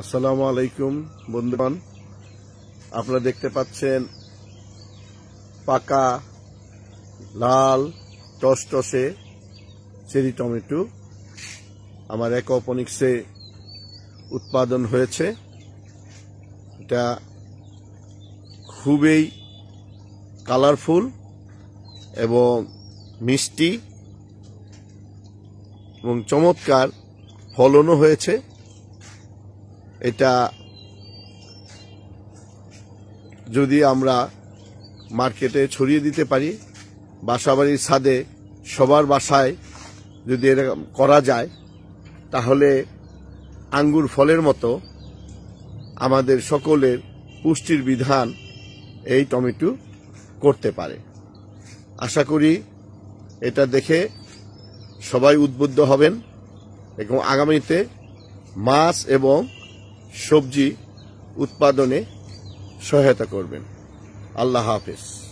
আসসালামু আলাইকুম বন্ধুবান আপনারা দেখতে পাচ্ছেন পাকা লাল টসটসে চেরি টমেটো আমার একোপনিক্সে উৎপাদন হয়েছে এটা খুবই কালারফুল এবং মিষ্টি এবং চমৎকার ফলনও হয়েছে এটা যদি আমরা মার্কেটে ছড়িয়ে দিতে পারি বাসাবাড়ির ছাদে সবার বাসায় যদি এরকম করা যায় তাহলে আঙ্গুর ফলের মতো আমাদের সকলের পুষ্টির বিধান এই টমেটো করতে পারে আশা করি এটা দেখে সবাই উদ্বুদ্ধ হবেন এবং আগামীতে মাছ এবং সবজি উৎপাদনে সহায়তা করবেন আল্লাহ হাফেজ